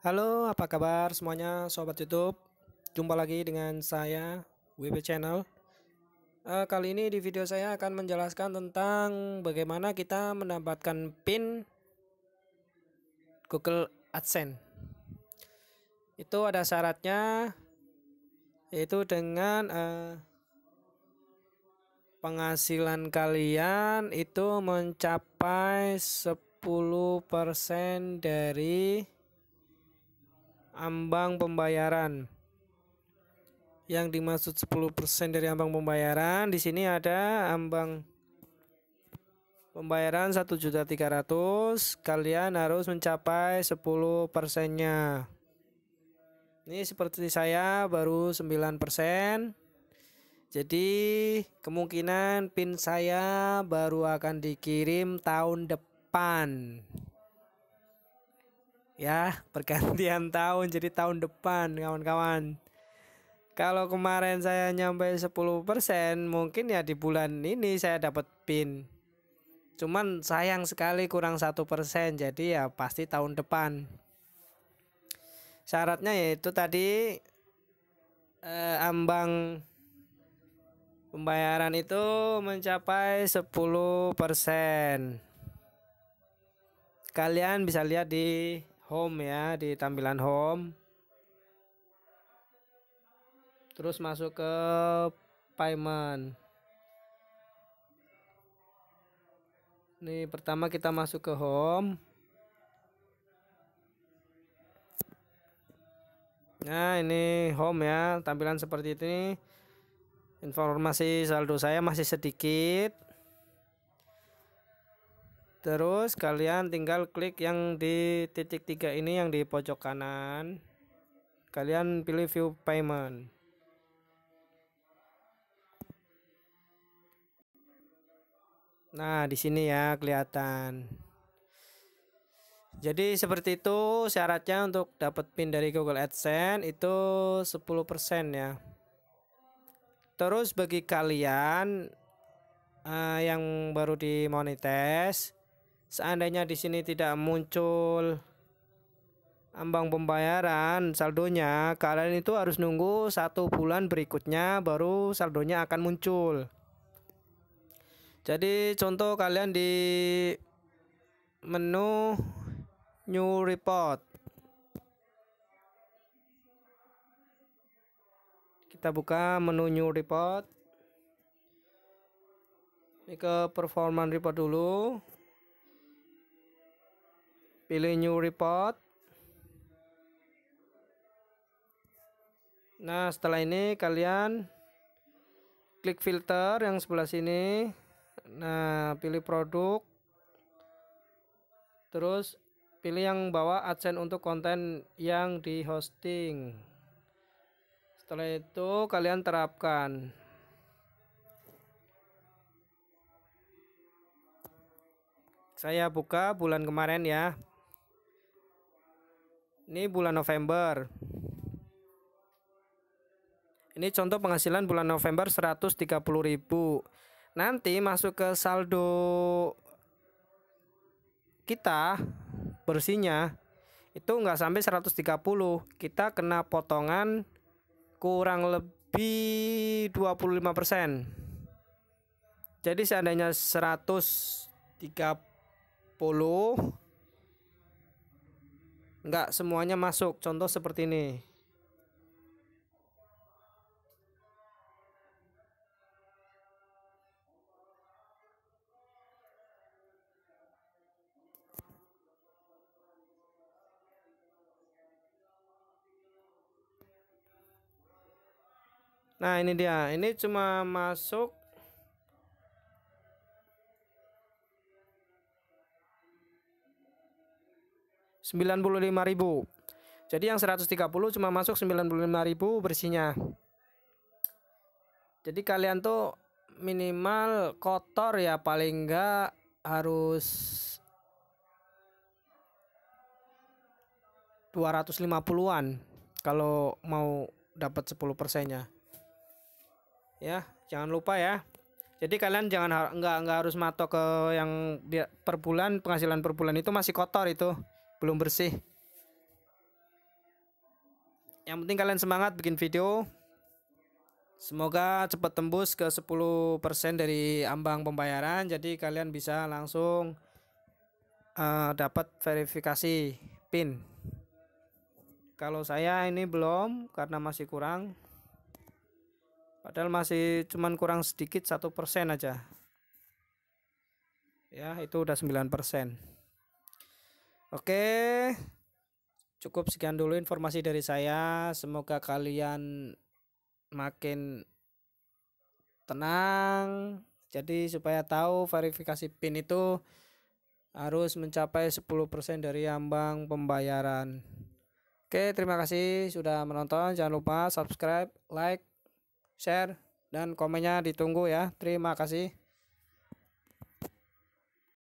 Halo, apa kabar semuanya sobat YouTube? Jumpa lagi dengan saya WP Channel. Uh, kali ini di video saya akan menjelaskan tentang bagaimana kita mendapatkan pin Google AdSense. Itu ada syaratnya yaitu dengan uh, penghasilan kalian itu mencapai 10% dari ambang pembayaran. Yang dimaksud 10% dari ambang pembayaran di sini ada ambang pembayaran 1.300 kalian harus mencapai 10 persennya ini seperti saya baru 9 persen jadi kemungkinan pin saya baru akan dikirim tahun depan ya pergantian tahun jadi tahun depan kawan-kawan kalau kemarin saya nyampe 10% mungkin ya di bulan ini saya dapat pin cuman sayang sekali kurang satu persen jadi ya pasti tahun depan syaratnya yaitu tadi eh, ambang pembayaran itu mencapai 10% kalian bisa lihat di home ya di tampilan home terus masuk ke payment ini pertama kita masuk ke home nah ini home ya tampilan seperti ini informasi saldo saya masih sedikit Terus kalian tinggal klik yang di titik tiga ini yang di pojok kanan. Kalian pilih view payment. Nah, di sini ya kelihatan. Jadi seperti itu syaratnya untuk dapat pin dari Google AdSense itu 10% ya. Terus bagi kalian uh, yang baru di seandainya di sini tidak muncul ambang pembayaran saldonya kalian itu harus nunggu satu bulan berikutnya baru saldonya akan muncul jadi contoh kalian di menu new report kita buka menu new report ini ke performance report dulu pilih new report nah setelah ini kalian klik filter yang sebelah sini nah pilih produk terus pilih yang bawa adsense untuk konten yang di hosting setelah itu kalian terapkan saya buka bulan kemarin ya ini bulan November. Ini contoh penghasilan bulan November 130.000. Nanti masuk ke saldo kita bersihnya itu enggak sampai 130 kita kena potongan kurang lebih 25% jadi seandainya 130 nggak semuanya masuk contoh seperti ini Nah ini dia, ini cuma masuk 95.000 jadi yang 130 cuma masuk 95.000 bersihnya jadi kalian tuh minimal kotor ya paling enggak harus 250-an kalau mau dapat 10 persennya ya jangan lupa ya jadi kalian jangan enggak enggak harus matok ke yang per bulan penghasilan per bulan itu masih kotor itu belum bersih yang penting kalian semangat bikin video semoga cepat tembus ke 10% dari ambang pembayaran jadi kalian bisa langsung uh, dapat verifikasi pin kalau saya ini belum karena masih kurang padahal masih cuman kurang sedikit satu persen aja ya itu udah 9% Oke, cukup sekian dulu informasi dari saya. Semoga kalian makin tenang. Jadi supaya tahu verifikasi PIN itu harus mencapai 10% dari ambang pembayaran. Oke, terima kasih sudah menonton. Jangan lupa subscribe, like, share, dan komennya ditunggu ya. Terima kasih.